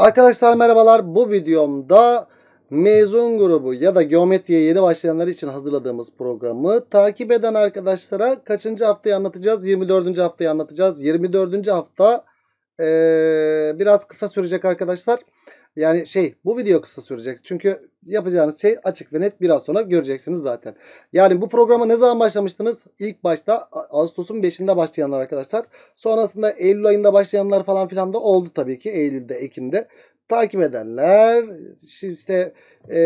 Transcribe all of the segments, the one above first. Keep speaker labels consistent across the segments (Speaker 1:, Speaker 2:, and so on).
Speaker 1: Arkadaşlar merhabalar bu videomda mezun grubu ya da geometriye yeni başlayanlar için hazırladığımız programı takip eden arkadaşlara kaçıncı haftayı anlatacağız? 24. haftayı anlatacağız. 24. hafta ee, biraz kısa sürecek arkadaşlar. Yani şey bu video kısa sürecek. Çünkü yapacağınız şey açık ve net biraz sonra göreceksiniz zaten. Yani bu programa ne zaman başlamıştınız? İlk başta Ağustos'un 5'inde başlayanlar arkadaşlar. Sonrasında Eylül ayında başlayanlar falan filan da oldu tabii ki. Eylül'de, Ekim'de takip edenler işte e,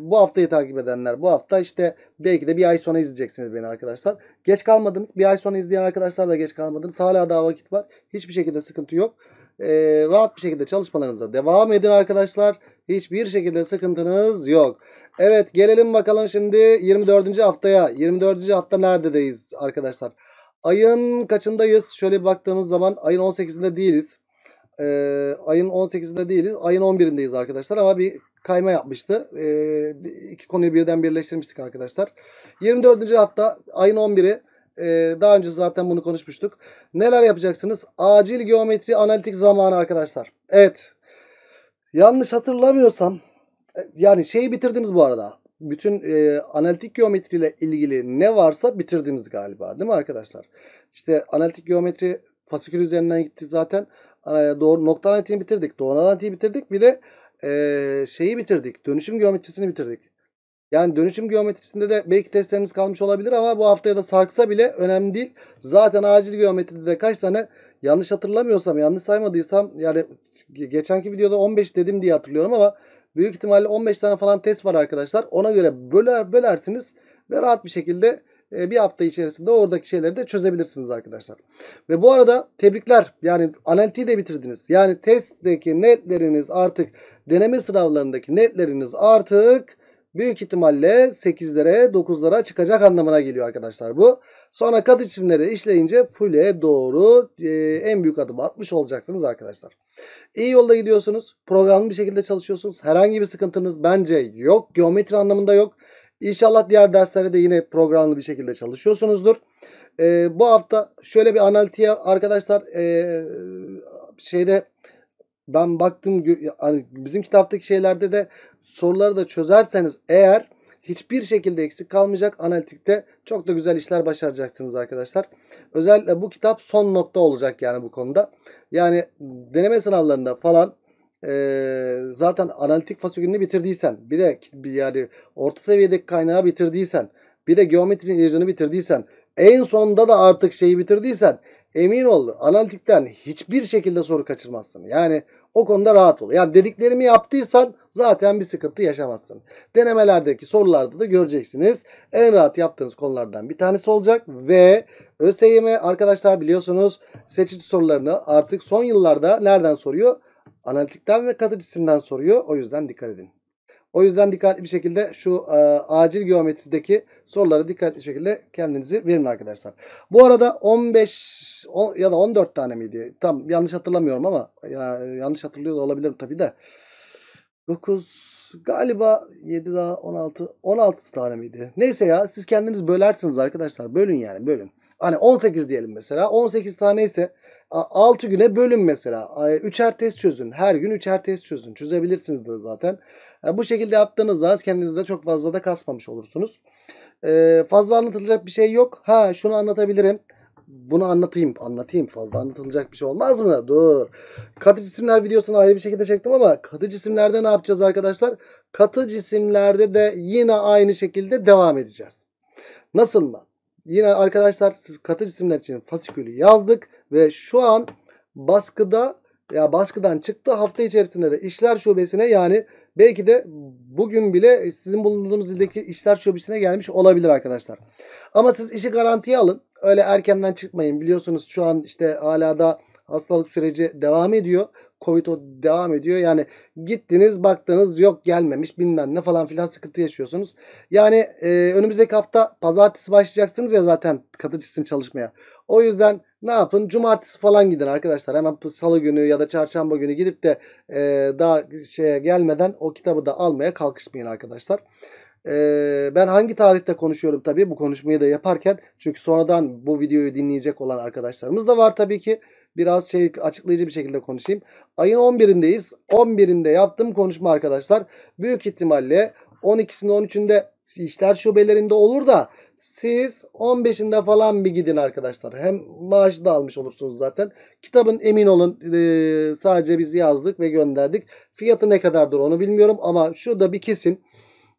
Speaker 1: bu haftayı takip edenler bu hafta işte belki de bir ay sonra izleyeceksiniz beni arkadaşlar. Geç kalmadınız. Bir ay sonra izleyen arkadaşlar da geç kalmadınız. Hala daha vakit var. Hiçbir şekilde sıkıntı yok e, rahat bir şekilde çalışmalarınıza devam edin arkadaşlar. Hiçbir şekilde sıkıntınız yok. Evet gelelim bakalım şimdi 24. haftaya. 24. hafta nerededeyiz arkadaşlar? Ayın kaçındayız? Şöyle baktığımız zaman ayın 18'inde değiliz. Ee, ayın 18'inde değiliz. Ayın 11'indeyiz arkadaşlar ama bir kayma yapmıştı. Ee, iki konuyu birden birleştirmiştik arkadaşlar. 24. hafta ayın 11'i. Ee, daha önce zaten bunu konuşmuştuk. Neler yapacaksınız? Acil geometri analitik zamanı arkadaşlar. Evet. Yanlış hatırlamıyorsam e, yani şeyi bitirdiniz bu arada. Bütün e, analitik geometriyle ilgili ne varsa bitirdiniz galiba değil mi arkadaşlar? İşte analitik geometri fasikül üzerinden gitti zaten. Doğru, nokta analitiğini bitirdik. Doğru analitiği bitirdik. Bir de e, şeyi bitirdik. Dönüşüm geometrisini bitirdik. Yani dönüşüm geometrisinde de belki testleriniz kalmış olabilir ama bu haftaya da sarksa bile önemli değil. Zaten acil geometride de kaç tane yanlış hatırlamıyorsam yanlış saymadıysam yani geçenki videoda 15 dedim diye hatırlıyorum ama büyük ihtimalle 15 tane falan test var arkadaşlar. Ona göre böler bölersiniz ve rahat bir şekilde e, bir hafta içerisinde oradaki şeyleri de çözebilirsiniz arkadaşlar. Ve bu arada tebrikler. Yani analitiği de bitirdiniz. Yani testteki netleriniz artık deneme sınavlarındaki netleriniz artık büyük ihtimalle 8'lere 9'lara çıkacak anlamına geliyor arkadaşlar bu. Sonra kat içimleri işleyince pule doğru e, en büyük adımı atmış olacaksınız arkadaşlar. İyi yolda gidiyorsunuz. Programlı bir şekilde çalışıyorsunuz. Herhangi bir sıkıntınız bence yok. Geometri anlamında yok. İnşallah diğer derslerde de yine programlı bir şekilde çalışıyorsunuzdur. E, bu hafta şöyle bir analitiğe arkadaşlar e, şeyde ben baktım hani bizim kitaptaki şeylerde de soruları da çözerseniz eğer hiçbir şekilde eksik kalmayacak. Analitikte çok da güzel işler başaracaksınız arkadaşlar. Özellikle bu kitap son nokta olacak yani bu konuda. Yani deneme sınavlarında falan e, zaten analitik fasikülünü bitirdiysen bir de bir yani orta seviyedeki kaynağı bitirdiysen bir de geometrinin ilacını bitirdiysen en sonda da artık şeyi bitirdiysen emin ol analitikten hiçbir şekilde soru kaçırmazsın. Yani o konuda rahat ol. Yani dediklerimi yaptıysan zaten bir sıkıntı yaşamazsın. Denemelerdeki sorularda da göreceksiniz. En rahat yaptığınız konulardan bir tanesi olacak ve ÖSYM arkadaşlar biliyorsunuz seçici sorularını artık son yıllarda nereden soruyor? Analitikten ve katıcısından soruyor. O yüzden dikkat edin. O yüzden dikkatli bir şekilde şu e, acil geometrideki soruları dikkatli bir şekilde kendinizi verin arkadaşlar. Bu arada 15 10, ya da 14 tane miydi? Tam yanlış hatırlamıyorum ama ya, yanlış hatırlıyor da olabilirim tabii de. 9 galiba 7 daha 16 16 tane miydi? Neyse ya siz kendiniz bölersiniz arkadaşlar. Bölün yani bölün. Hani 18 diyelim mesela. 18 tane ise 6 güne bölün mesela. 3'er test çözün. Her gün 3'er test çözün. Çözebilirsiniz de zaten. E, bu şekilde yaptığınız zaman kendinizi de çok fazla da kasmamış olursunuz. E, fazla anlatılacak bir şey yok. Ha şunu anlatabilirim. Bunu anlatayım. Anlatayım fazla anlatılacak bir şey olmaz mı? Dur. Katı cisimler videosunu ayrı bir şekilde çektim ama katı cisimlerde ne yapacağız arkadaşlar? Katı cisimlerde de yine aynı şekilde devam edeceğiz. Nasıl mı? Yine arkadaşlar katı cisimler için fasikülü yazdık. Ve şu an baskıda ya baskıdan çıktı hafta içerisinde de işler şubesine yani belki de bugün bile sizin bulunduğunuz ildeki işler şubesine gelmiş olabilir arkadaşlar. Ama siz işi garantiye alın. Öyle erkenden çıkmayın. Biliyorsunuz şu an işte hala da hastalık süreci devam ediyor. Covid o devam ediyor. Yani gittiniz baktınız yok gelmemiş bilmem ne falan filan sıkıntı yaşıyorsunuz. Yani e, önümüzdeki hafta pazartesi başlayacaksınız ya zaten katıcı çalışmaya. O yüzden ne yapın? Cumartesi falan gidin arkadaşlar. Hemen salı günü ya da çarşamba günü gidip de e, daha şeye gelmeden o kitabı da almaya kalkışmayın arkadaşlar. Ee, ben hangi tarihte konuşuyorum tabii bu konuşmayı da yaparken. Çünkü sonradan bu videoyu dinleyecek olan arkadaşlarımız da var tabii ki. Biraz şey açıklayıcı bir şekilde konuşayım. Ayın 11'indeyiz. 11'inde yaptığım konuşma arkadaşlar. Büyük ihtimalle 12'sinde 13'ünde işler şubelerinde olur da siz 15'inde falan bir gidin arkadaşlar. Hem maaşı da almış olursunuz zaten. Kitabın emin olun e, sadece biz yazdık ve gönderdik. Fiyatı ne kadardır onu bilmiyorum ama şu da bir kesin.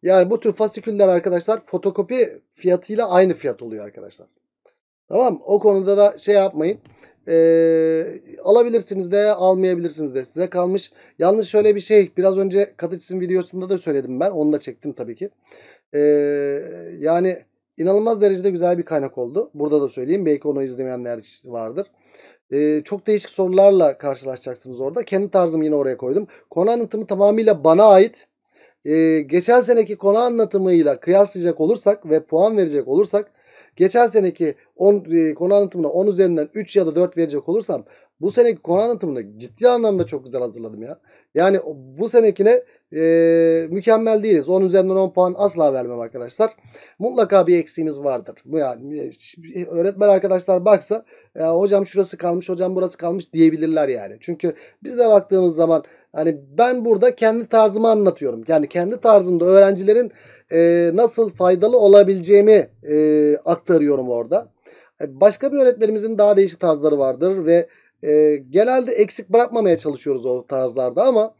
Speaker 1: Yani bu tür fasiküller arkadaşlar fotokopi fiyatıyla aynı fiyat oluyor arkadaşlar. Tamam O konuda da şey yapmayın. Ee, alabilirsiniz de almayabilirsiniz de size kalmış. Yalnız şöyle bir şey biraz önce katı videosunda da söyledim ben. Onu da çektim tabii ki. Ee, yani inanılmaz derecede güzel bir kaynak oldu. Burada da söyleyeyim. Belki onu izlemeyenler vardır. Ee, çok değişik sorularla karşılaşacaksınız orada. Kendi tarzımı yine oraya koydum. Konu anlatımı tamamıyla bana ait. Ee, geçen seneki konu anlatımıyla kıyaslayacak olursak ve puan verecek olursak geçen seneki 10 e, konu anlatımına 10 üzerinden 3 ya da 4 verecek olursam bu seneki konu anlatımını ciddi anlamda çok güzel hazırladım ya. Yani bu senekine e, mükemmel değiliz. 10 üzerinden 10 puan asla vermem arkadaşlar. Mutlaka bir eksiğimiz vardır. Yani, e, e, öğretmen arkadaşlar baksa ya hocam şurası kalmış, hocam burası kalmış diyebilirler yani. Çünkü biz de baktığımız zaman hani ben burada kendi tarzımı anlatıyorum. Yani kendi tarzımda öğrencilerin e, nasıl faydalı olabileceğimi e, aktarıyorum orada. E, başka bir öğretmenimizin daha değişik tarzları vardır ve e, genelde eksik bırakmamaya çalışıyoruz o tarzlarda ama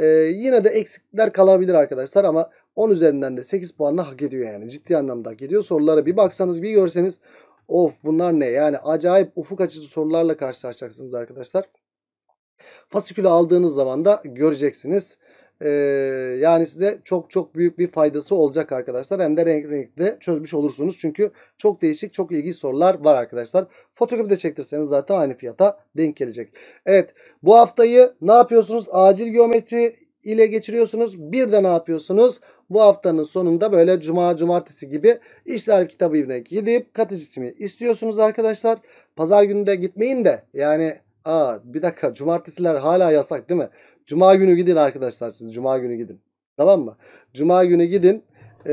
Speaker 1: ee, yine de eksikler kalabilir arkadaşlar ama 10 üzerinden de 8 puanla hak ediyor yani. Ciddi anlamda hak ediyor. Sorulara bir baksanız bir görseniz of bunlar ne yani acayip ufuk açıcı sorularla karşılaşacaksınız arkadaşlar. Fasikülü aldığınız zaman da göreceksiniz. E, yani size çok çok büyük bir faydası olacak arkadaşlar. Hem de renk renkli çözmüş olursunuz. Çünkü çok değişik çok ilginç sorular var arkadaşlar. Fotokopi de çektirseniz zaten aynı fiyata denk gelecek. Evet bu haftayı ne yapıyorsunuz? Acil geometri ile geçiriyorsunuz. Bir de ne yapıyorsunuz? bu haftanın sonunda böyle cuma cumartesi gibi işler kitabı evine gidip katı cismi istiyorsunuz arkadaşlar. Pazar günü de gitmeyin de yani aa bir dakika cumartesiler hala yasak değil mi? Cuma günü gidin arkadaşlar siz. Cuma günü gidin. Tamam mı? Cuma günü gidin. Ee,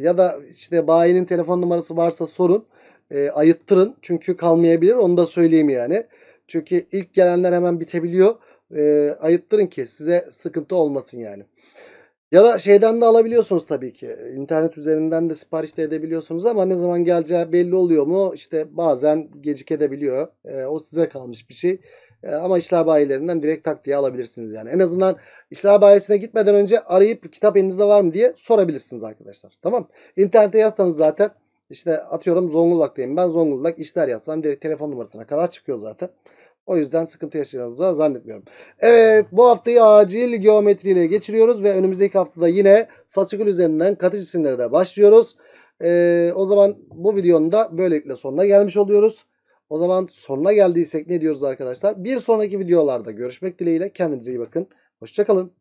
Speaker 1: ya da işte bayinin telefon numarası varsa sorun. Ee, ayıttırın. Çünkü kalmayabilir. Onu da söyleyeyim yani. Çünkü ilk gelenler hemen bitebiliyor. Ee, ayıttırın ki size sıkıntı olmasın yani. Ya da şeyden de alabiliyorsunuz tabii ki. İnternet üzerinden de sipariş de edebiliyorsunuz ama ne zaman geleceği belli oluyor mu? İşte bazen gecikedebiliyor. Ee, o size kalmış bir şey. E, ama işler bayilerinden direkt tak diye alabilirsiniz yani. En azından işler bayisine gitmeden önce arayıp kitap elinizde var mı diye sorabilirsiniz arkadaşlar. Tamam. İnternete yazsanız zaten işte atıyorum Zonguldak diyeyim. Ben Zonguldak işler yazsam direkt telefon numarasına kadar çıkıyor zaten. O yüzden sıkıntı yaşayacağınızı zannetmiyorum. Evet bu haftayı acil geometriyle geçiriyoruz ve önümüzdeki haftada yine fasikül üzerinden katı cisimlere de başlıyoruz. Ee, o zaman bu videonun da böylelikle sonuna gelmiş oluyoruz. O zaman sonuna geldiysek ne diyoruz arkadaşlar? Bir sonraki videolarda görüşmek dileğiyle. Kendinize iyi bakın. Hoşçakalın.